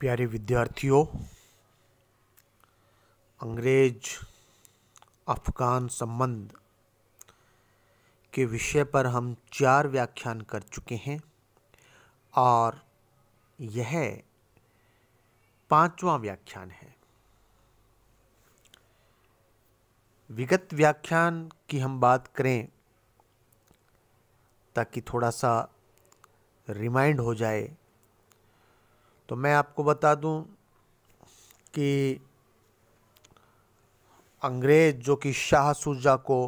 प्यारे विद्यार्थियों अंग्रेज अफगान संबंध के विषय पर हम चार व्याख्यान कर चुके हैं और यह पांचवा व्याख्यान है विगत व्याख्यान की हम बात करें ताकि थोड़ा सा रिमाइंड हो जाए तो मैं आपको बता दूं कि अंग्रेज़ जो कि शाह सुजा को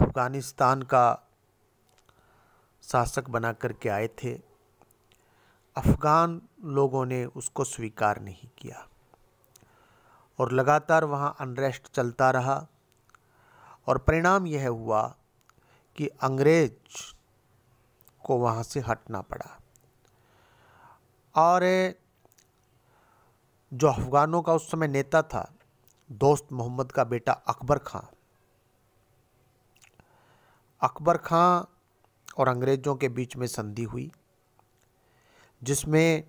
अफ़गानिस्तान का शासक बना करके आए थे अफ़गान लोगों ने उसको स्वीकार नहीं किया और लगातार वहाँ अनरेस्ट चलता रहा और परिणाम यह हुआ कि अंग्रेज को वहाँ से हटना पड़ा और जो अफ़गानों का उस समय नेता था दोस्त मोहम्मद का बेटा अकबर खां अकबर खां और अंग्रेज़ों के बीच में संधि हुई जिसमें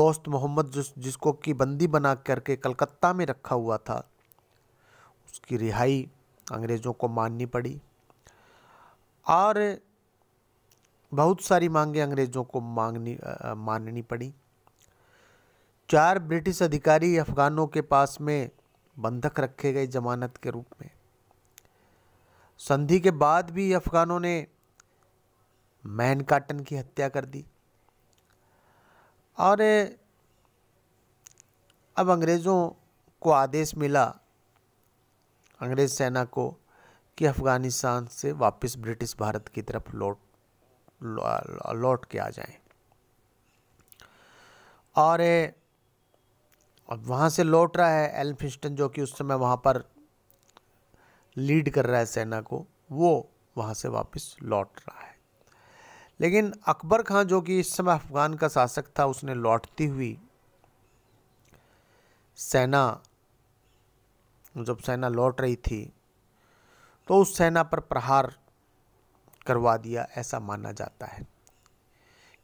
दोस्त मोहम्मद जिस जिसको कि बंदी बना करके कलकत्ता में रखा हुआ था उसकी रिहाई अंग्रेज़ों को माननी पड़ी और बहुत सारी मांगे अंग्रेज़ों को मांगनी आ, माननी पड़ी चार ब्रिटिश अधिकारी अफगानों के पास में बंधक रखे गए जमानत के रूप में संधि के बाद भी अफगानों ने मैन काटन की हत्या कर दी और अब अंग्रेज़ों को आदेश मिला अंग्रेज़ सेना को कि अफ़गानिस्तान से वापस ब्रिटिश भारत की तरफ लौट लौट के आ जाएं और अब वहाँ से लौट रहा है एल्फिस्टन जो कि उस समय वहाँ पर लीड कर रहा है सेना को वो वहाँ से वापस लौट रहा है लेकिन अकबर खां जो कि इस समय अफगान का शासक था उसने लौटती हुई सेना जब सेना लौट रही थी तो उस सेना पर प्रहार करवा दिया ऐसा माना जाता है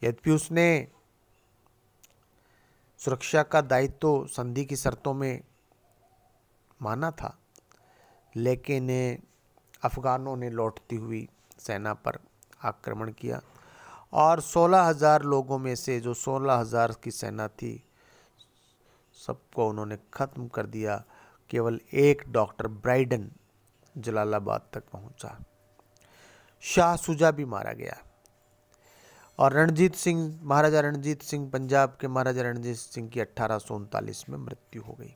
यद्यपि उसने सुरक्षा का दायित्व तो संधि की शर्तों में माना था लेकिन अफ़गानों ने लौटती हुई सेना पर आक्रमण किया और 16,000 लोगों में से जो 16,000 की सेना थी सबको उन्होंने ख़त्म कर दिया केवल एक डॉक्टर ब्राइडन जलालाबाद तक पहुंचा। शाह सुजा भी मारा गया और रणजीत सिंह महाराजा रणजीत सिंह पंजाब के महाराजा रणजीत सिंह की अट्ठारह में मृत्यु हो गई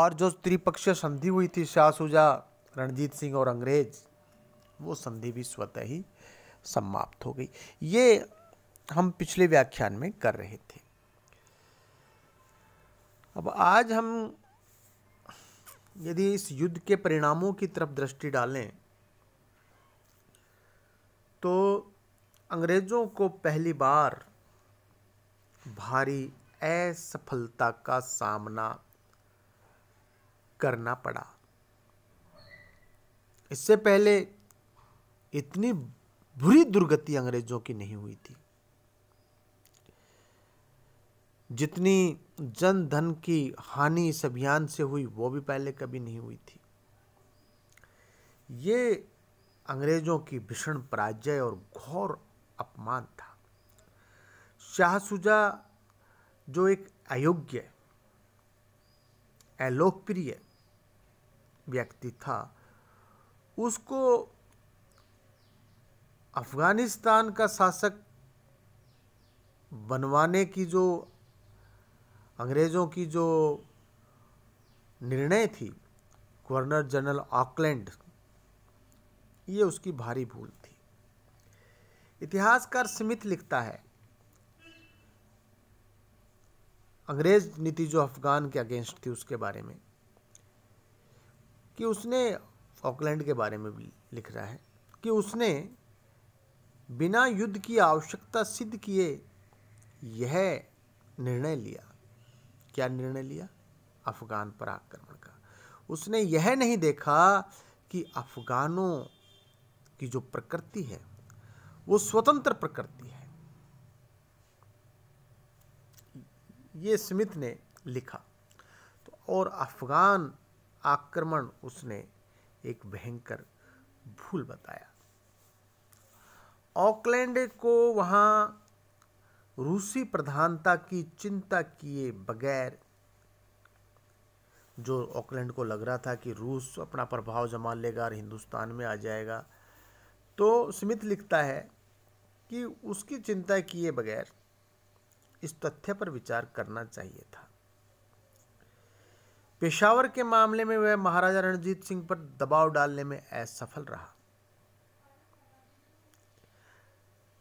और जो त्रिपक्षीय संधि हुई थी शाह सुजा रणजीत सिंह और अंग्रेज वो संधि भी स्वतः ही समाप्त हो गई ये हम पिछले व्याख्यान में कर रहे थे अब आज हम यदि इस युद्ध के परिणामों की तरफ दृष्टि डालें तो अंग्रेज़ों को पहली बार भारी असफलता का सामना करना पड़ा इससे पहले इतनी बुरी दुर्गति अंग्रेजों की नहीं हुई थी जितनी जन धन की हानि इस अभियान से हुई वो भी पहले कभी नहीं हुई थी ये अंग्रेजों की भीषण पराजय और घोर अपमान था शाह सुजा जो एक अयोग्य अलोकप्रिय व्यक्ति था उसको अफगानिस्तान का शासक बनवाने की जो अंग्रेज़ों की जो निर्णय थी गवर्नर जनरल ऑकलैंड ये उसकी भारी भूल थी इतिहासकार स्मिथ लिखता है अंग्रेज नीति जो अफगान के अगेंस्ट थी उसके बारे में कि उसने ऑकलैंड के बारे में भी लिख रहा है कि उसने बिना युद्ध की आवश्यकता सिद्ध किए यह निर्णय लिया क्या निर्णय लिया अफगान पर आक्रमण का उसने यह नहीं देखा कि अफगानों की जो प्रकृति है वो स्वतंत्र प्रकृति है ये स्मिथ ने लिखा तो और अफगान आक्रमण उसने एक भयंकर भूल बताया ऑकलैंड को वहां रूसी प्रधानता की चिंता किए बगैर जो ऑकलैंड को लग रहा था कि रूस अपना प्रभाव जमा लेगा और हिंदुस्तान में आ जाएगा तो स्मिथ लिखता है कि उसकी चिंता किए बगैर इस तथ्य पर विचार करना चाहिए था पेशावर के मामले में वह महाराजा रणजीत सिंह पर दबाव डालने में असफल रहा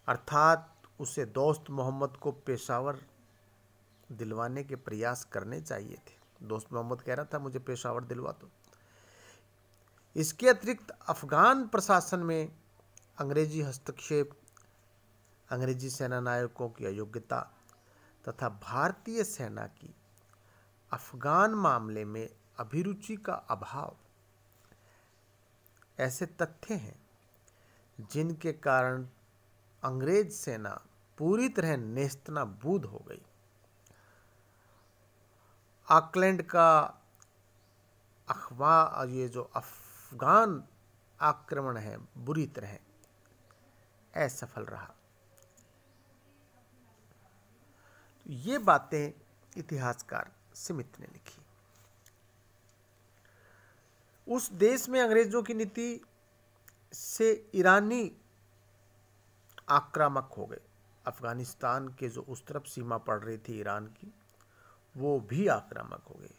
अर्थात उसे दोस्त मोहम्मद को पेशावर दिलवाने के प्रयास करने चाहिए थे दोस्त मोहम्मद कह रहा था मुझे पेशावर दिलवा दो इसके अतिरिक्त अफगान प्रशासन में अंग्रेजी हस्तक्षेप अंग्रेजी सेना नायकों की अयोग्यता तथा भारतीय सेना की अफगान मामले में अभिरुचि का अभाव ऐसे तथ्य हैं जिनके कारण अंग्रेज सेना पूरी तरह नेस्तनाबूद हो गई ऑकलैंड का अखबार ये जो अफगान आक्रमण है बुरी तरह असफल रहा तो ये बातें इतिहासकार सिमित ने लिखी उस देश में अंग्रेजों की नीति से ईरानी आक्रामक हो गए अफगानिस्तान के जो उस तरफ सीमा पड़ रही थी ईरान की वो भी आक्रामक हो गए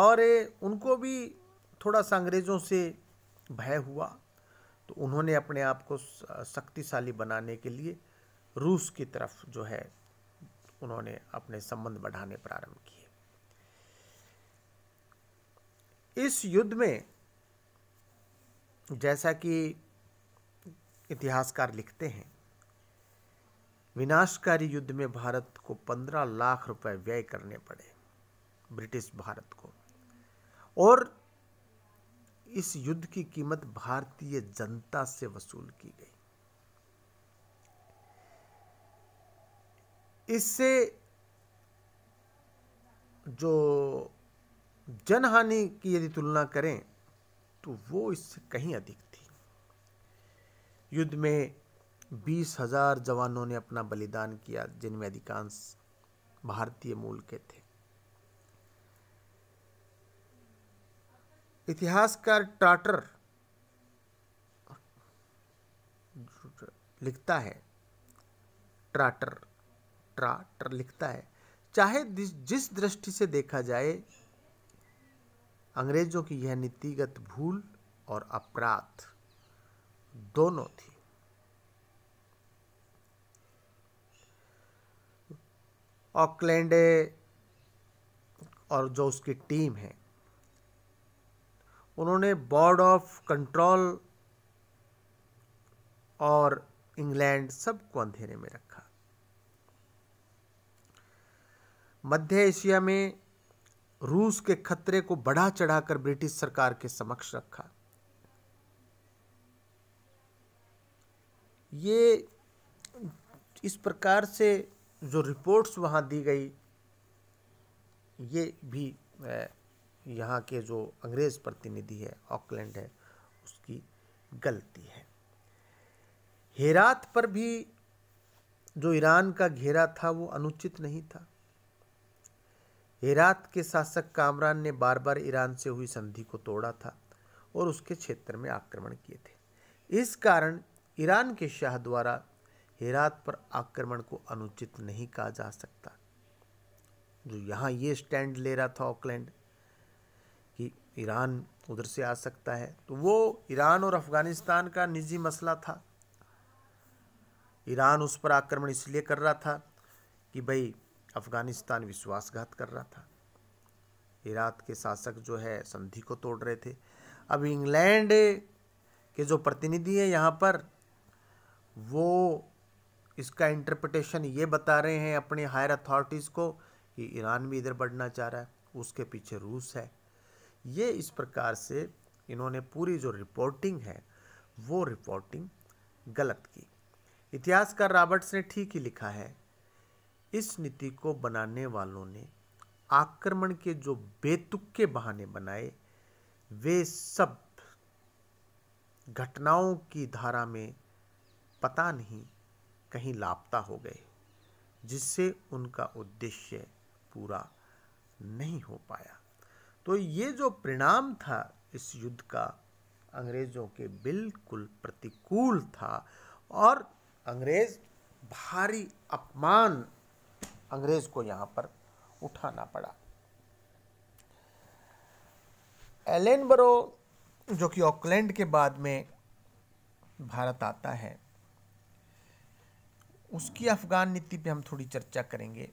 और उनको भी थोड़ा सा अंग्रेज़ों से भय हुआ तो उन्होंने अपने आप को शक्तिशाली बनाने के लिए रूस की तरफ जो है उन्होंने अपने संबंध बढ़ाने प्रारंभ किए इस युद्ध में जैसा कि इतिहासकार लिखते हैं विनाशकारी युद्ध में भारत को पंद्रह लाख रुपए व्यय करने पड़े ब्रिटिश भारत को और इस युद्ध की कीमत भारतीय जनता से वसूल की गई इससे जो जनहानि की यदि तुलना करें तो वो इससे कहीं अधिक थी युद्ध में बीस हजार जवानों ने अपना बलिदान किया जिनमें अधिकांश भारतीय मूल के थे इतिहासकार टाटर लिखता है ट्राटर ट्राटर लिखता है चाहे जिस दृष्टि से देखा जाए अंग्रेजों की यह नीतिगत भूल और अपराध दोनों थी ऑकलैंड और जो उसकी टीम है उन्होंने बोर्ड ऑफ कंट्रोल और इंग्लैंड सबको अंधेरे में रखा मध्य एशिया में रूस के खतरे को बढ़ा चढ़ाकर ब्रिटिश सरकार के समक्ष रखा ये इस प्रकार से जो रिपोर्ट्स वहाँ दी गई ये भी यहाँ के जो अंग्रेज़ प्रतिनिधि है ऑकलैंड है उसकी गलती है हेरात पर भी जो ईरान का घेरा था वो अनुचित नहीं था हेरात के शासक कामरान ने बार बार ईरान से हुई संधि को तोड़ा था और उसके क्षेत्र में आक्रमण किए थे इस कारण ईरान के शाह द्वारा हेरात पर आक्रमण को अनुचित नहीं कहा जा सकता जो यहाँ ये स्टैंड ले रहा था ऑकलैंड ईरान उधर से आ सकता है तो वो ईरान और अफ़गानिस्तान का निजी मसला था ईरान उस पर आक्रमण इसलिए कर रहा था कि भाई अफ़गानिस्तान विश्वासघात कर रहा था इराक के शासक जो है संधि को तोड़ रहे थे अब इंग्लैंड के जो प्रतिनिधि हैं यहाँ पर वो इसका इंटरप्रटेशन ये बता रहे हैं अपने हायर अथॉरिटीज़ को कि ईरान भी इधर बढ़ना चाह रहा है उसके पीछे रूस है ये इस प्रकार से इन्होंने पूरी जो रिपोर्टिंग है वो रिपोर्टिंग गलत की इतिहासकार रॉबर्ट्स ने ठीक ही लिखा है इस नीति को बनाने वालों ने आक्रमण के जो बेतुके बहाने बनाए वे सब घटनाओं की धारा में पता नहीं कहीं लापता हो गए जिससे उनका उद्देश्य पूरा नहीं हो पाया तो ये जो परिणाम था इस युद्ध का अंग्रेज़ों के बिल्कुल प्रतिकूल था और अंग्रेज़ भारी अपमान अंग्रेज़ को यहाँ पर उठाना पड़ा एलेन बरो जो कि ऑकलैंड के बाद में भारत आता है उसकी अफ़गान नीति पे हम थोड़ी चर्चा करेंगे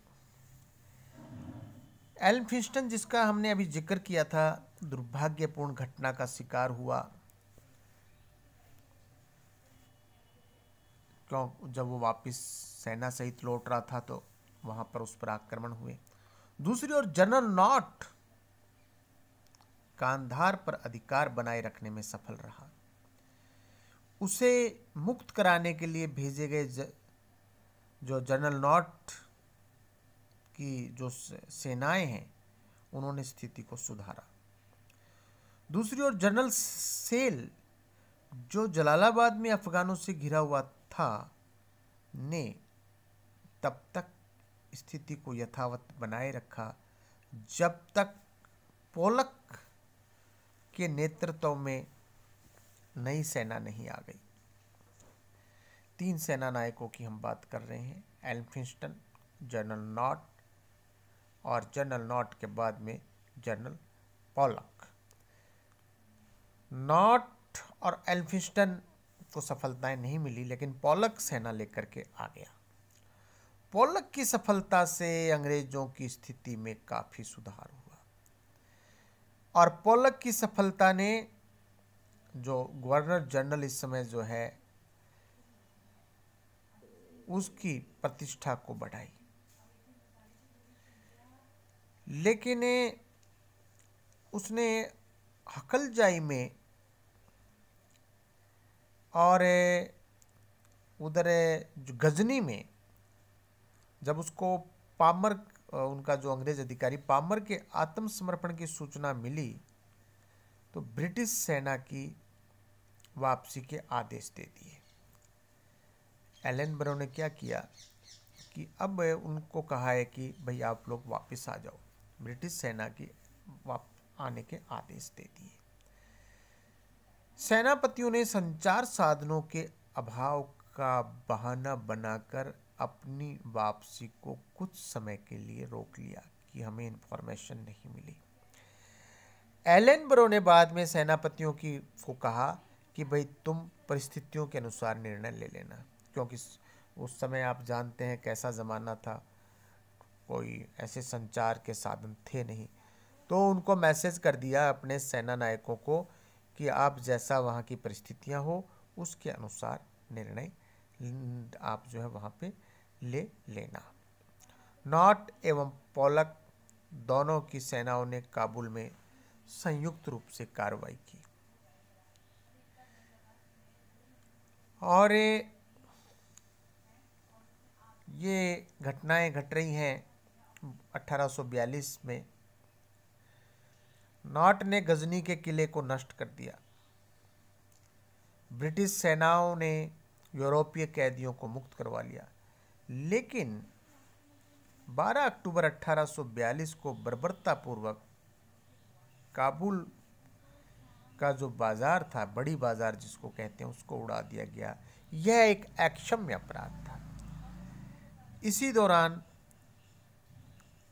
एल्म फिस्टन जिसका हमने अभी जिक्र किया था दुर्भाग्यपूर्ण घटना का शिकार हुआ क्यों जब वो वापस सेना सहित लौट रहा था तो वहां पर उस पर आक्रमण हुए दूसरी ओर जनरल नॉट कांधार पर अधिकार बनाए रखने में सफल रहा उसे मुक्त कराने के लिए भेजे गए ज, जो जनरल नॉट की जो सेनाएं हैं उन्होंने स्थिति को सुधारा दूसरी ओर जनरल सेल जो जलालाबाद में अफगानों से घिरा हुआ था ने तब तक स्थिति को यथावत बनाए रखा जब तक पोलक के नेतृत्व में नई सेना नहीं आ गई तीन सेना नायकों की हम बात कर रहे हैं एल्फिंस्टन जनरल नॉट और जनरल नॉट के बाद में जनरल पॉलक नॉट और एल्फिस्टन को सफलताएं नहीं मिली लेकिन पॉलक सेना लेकर के आ गया पोलक की सफलता से अंग्रेजों की स्थिति में काफ़ी सुधार हुआ और पोलक की सफलता ने जो गवर्नर जनरल इस समय जो है उसकी प्रतिष्ठा को बढ़ाई लेकिन उसने हकलजाई में और उधर गजनी में जब उसको पामर उनका जो अंग्रेज अधिकारी पामर के आत्मसमर्पण की सूचना मिली तो ब्रिटिश सेना की वापसी के आदेश दे दिए एलन ब्रो ने क्या किया कि अब उनको कहा है कि भाई आप लोग वापस आ जाओ ब्रिटिश सेना की आने के आदेश दे दिए सेनापतियों ने संचार साधनों के अभाव का बहाना बनाकर अपनी वापसी को कुछ समय के लिए रोक लिया कि हमें इंफॉर्मेशन नहीं मिली एलन ब्रो ने बाद में सेनापतियों की को कहा कि भाई तुम परिस्थितियों के अनुसार निर्णय ले लेना क्योंकि उस समय आप जानते हैं कैसा ज़माना था कोई ऐसे संचार के साधन थे नहीं तो उनको मैसेज कर दिया अपने सेना नायकों को कि आप जैसा वहाँ की परिस्थितियाँ हो उसके अनुसार निर्णय आप जो है वहाँ पे ले लेना नॉट एवं पोलक दोनों की सेनाओं ने काबुल में संयुक्त रूप से कार्रवाई की और ये घटनाएं घट रही हैं 1842 में नॉट ने गजनी के किले को नष्ट कर दिया ब्रिटिश सेनाओं ने यूरोपीय कैदियों को मुक्त करवा लिया लेकिन 12 अक्टूबर 1842 को बर्बरतापूर्वक काबुल का जो बाज़ार था बड़ी बाज़ार जिसको कहते हैं उसको उड़ा दिया गया यह एक अक्षम्य अपराध था इसी दौरान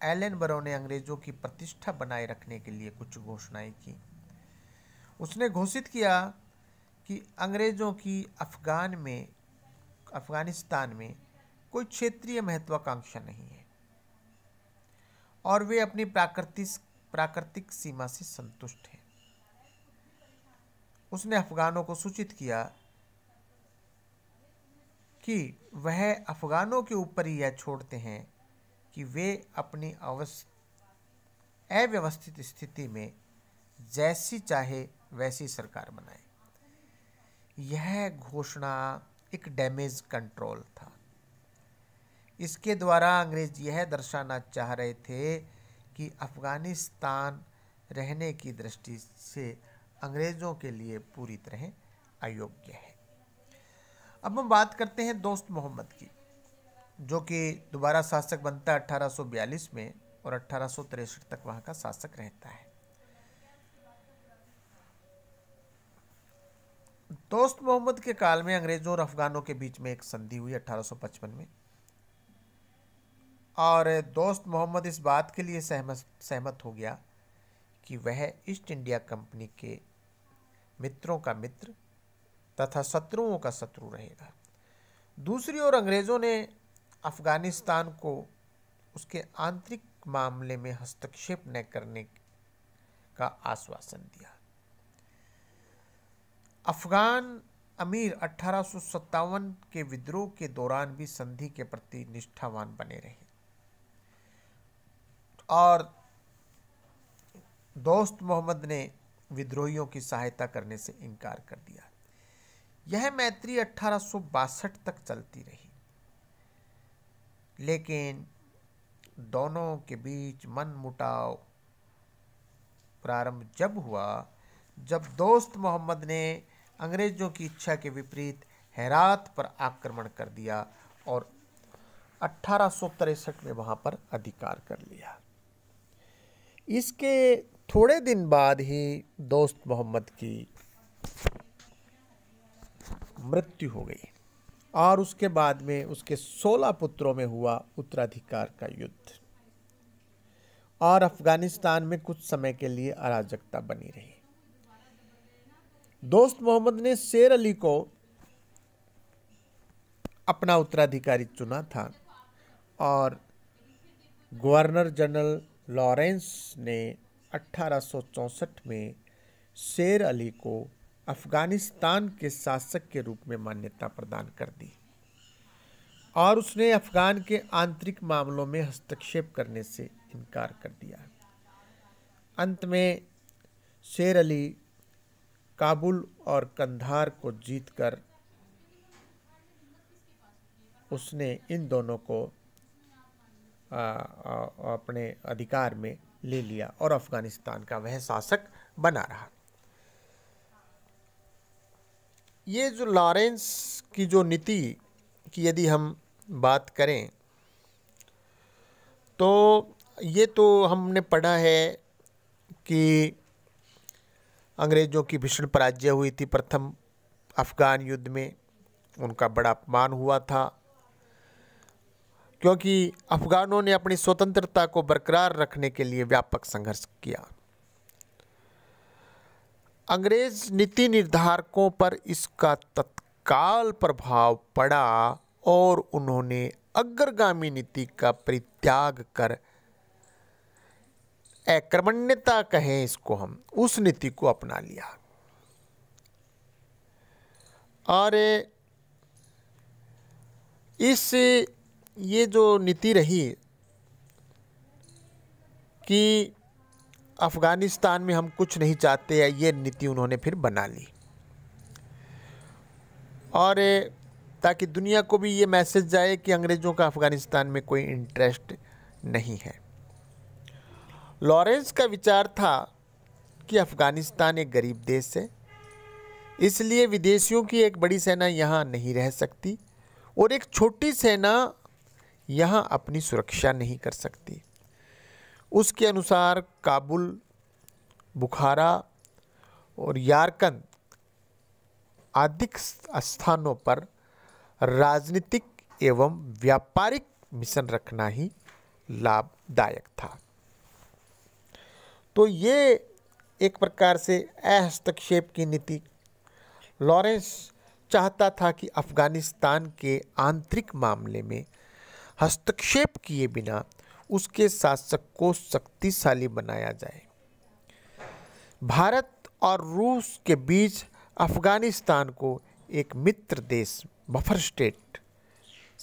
एलन बरो ने अंग्रेज़ों की प्रतिष्ठा बनाए रखने के लिए कुछ घोषणाएं की उसने घोषित किया कि अंग्रेज़ों की अफ़गान में अफ़गानिस्तान में कोई क्षेत्रीय महत्वाकांक्षा नहीं है और वे अपनी प्राकृतिक प्राकृतिक सीमा से संतुष्ट हैं उसने अफ़गानों को सूचित किया कि वह अफ़गानों के ऊपर ही यह छोड़ते हैं कि वे अपनी अवश्य अव्यवस्थित स्थिति में जैसी चाहे वैसी सरकार बनाए यह घोषणा एक डैमेज कंट्रोल था इसके द्वारा अंग्रेज यह दर्शाना चाह रहे थे कि अफगानिस्तान रहने की दृष्टि से अंग्रेज़ों के लिए पूरी तरह अयोग्य है अब हम बात करते हैं दोस्त मोहम्मद की जो कि दोबारा शासक बनता है 1842 में और अट्ठारह तक वहाँ का शासक रहता है दोस्त मोहम्मद के काल में अंग्रेजों और अफगानों के बीच में एक संधि हुई 1855 में और दोस्त मोहम्मद इस बात के लिए सहमत सहमत हो गया कि वह ईस्ट इंडिया कंपनी के मित्रों का मित्र तथा शत्रुओं का शत्रु रहेगा दूसरी ओर अंग्रेज़ों ने अफ़गानिस्तान को उसके आंतरिक मामले में हस्तक्षेप न करने का आश्वासन दिया अफ़गान अमीर अठारह के विद्रोह के दौरान भी संधि के प्रति निष्ठावान बने रहे और दोस्त मोहम्मद ने विद्रोहियों की सहायता करने से इनकार कर दिया यह मैत्री अठारह तक चलती रही लेकिन दोनों के बीच मन मुटाव प्रारंभ जब हुआ जब दोस्त मोहम्मद ने अंग्रेज़ों की इच्छा के विपरीत हैरात पर आक्रमण कर दिया और अठारह में वहाँ पर अधिकार कर लिया इसके थोड़े दिन बाद ही दोस्त मोहम्मद की मृत्यु हो गई और उसके बाद में उसके सोलह पुत्रों में हुआ उत्तराधिकार का युद्ध और अफगानिस्तान में कुछ समय के लिए अराजकता बनी रही दोस्त मोहम्मद ने शेर अली को अपना उत्तराधिकारी चुना था और गवर्नर जनरल लॉरेंस ने अठारह में शेर अली को अफ़गानिस्तान के शासक के रूप में मान्यता प्रदान कर दी और उसने अफ़गान के आंतरिक मामलों में हस्तक्षेप करने से इनकार कर दिया अंत में शेर अली काबुल और कंधार को जीतकर उसने इन दोनों को आ, आ, अपने अधिकार में ले लिया और अफ़गानिस्तान का वह शासक बना रहा ये जो लॉरेंस की जो नीति की यदि हम बात करें तो ये तो हमने पढ़ा है कि अंग्रेज़ों की भीषण पराजय हुई थी प्रथम अफ़गान युद्ध में उनका बड़ा अपमान हुआ था क्योंकि अफ़गानों ने अपनी स्वतंत्रता को बरकरार रखने के लिए व्यापक संघर्ष किया अंग्रेज नीति निर्धारकों पर इसका तत्काल प्रभाव पड़ा और उन्होंने अग्रगामी नीति का परित्याग कर अक्रमण्यता कहें इसको हम उस नीति को अपना लिया और इस ये जो नीति रही कि अफ़गानिस्तान में हम कुछ नहीं चाहते हैं ये नीति उन्होंने फिर बना ली और ताकि दुनिया को भी ये मैसेज जाए कि अंग्रेज़ों का अफ़गानिस्तान में कोई इंटरेस्ट नहीं है लॉरेंस का विचार था कि अफ़गानिस्तान एक गरीब देश है इसलिए विदेशियों की एक बड़ी सेना यहाँ नहीं रह सकती और एक छोटी सेना यहाँ अपनी सुरक्षा नहीं कर सकती उसके अनुसार काबुल बुखारा और यारकंद आदि स्थानों पर राजनीतिक एवं व्यापारिक मिशन रखना ही लाभदायक था तो ये एक प्रकार से अहस्तक्षेप की नीति लॉरेंस चाहता था कि अफ़गानिस्तान के आंतरिक मामले में हस्तक्षेप किए बिना उसके शासक को शक्तिशाली बनाया जाए भारत और रूस के बीच अफगानिस्तान को एक मित्र देश बफर स्टेट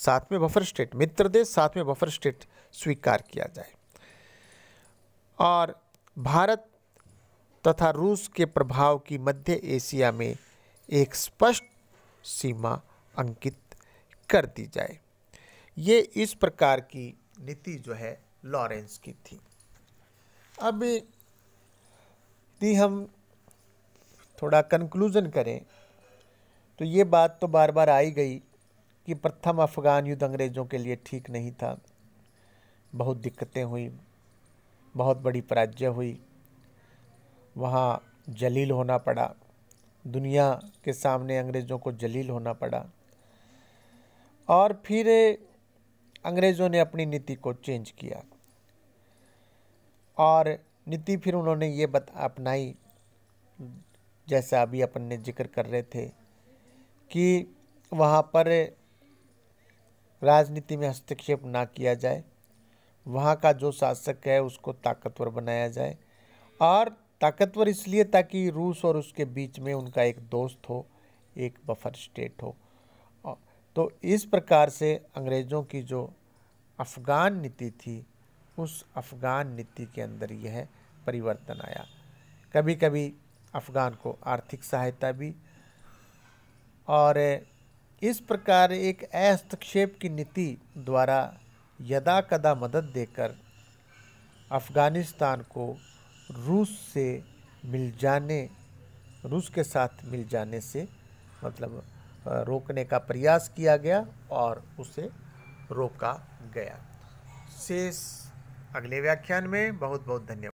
साथ में बफर स्टेट मित्र देश साथ में बफर स्टेट स्वीकार किया जाए और भारत तथा रूस के प्रभाव की मध्य एशिया में एक स्पष्ट सीमा अंकित कर दी जाए ये इस प्रकार की नीति जो है लॉरेंस की थी अब हम थोड़ा कंक्लूजन करें तो ये बात तो बार बार आई गई कि प्रथम अफ़गान युद्ध अंग्रेज़ों के लिए ठीक नहीं था बहुत दिक्कतें हुई बहुत बड़ी पराजय हुई वहाँ जलील होना पड़ा दुनिया के सामने अंग्रेज़ों को जलील होना पड़ा और फिर अंग्रेज़ों ने अपनी नीति को चेंज किया और नीति फिर उन्होंने ये बत अपनाई जैसा अभी अपन ने जिक्र कर रहे थे कि वहाँ पर राजनीति में हस्तक्षेप ना किया जाए वहाँ का जो शासक है उसको ताकतवर बनाया जाए और ताकतवर इसलिए ताकि रूस और उसके बीच में उनका एक दोस्त हो एक बफर स्टेट हो तो इस प्रकार से अंग्रेज़ों की जो अफ़गान नीति थी उस अफ़गान नीति के अंदर यह परिवर्तन आया कभी कभी अफ़गान को आर्थिक सहायता भी और इस प्रकार एक हस्तक्षेप की नीति द्वारा यदा कदा मदद देकर अफ़गानिस्तान को रूस से मिल जाने रूस के साथ मिल जाने से मतलब रोकने का प्रयास किया गया और उसे रोका गया शेष अगले व्याख्यान में बहुत बहुत धन्यवाद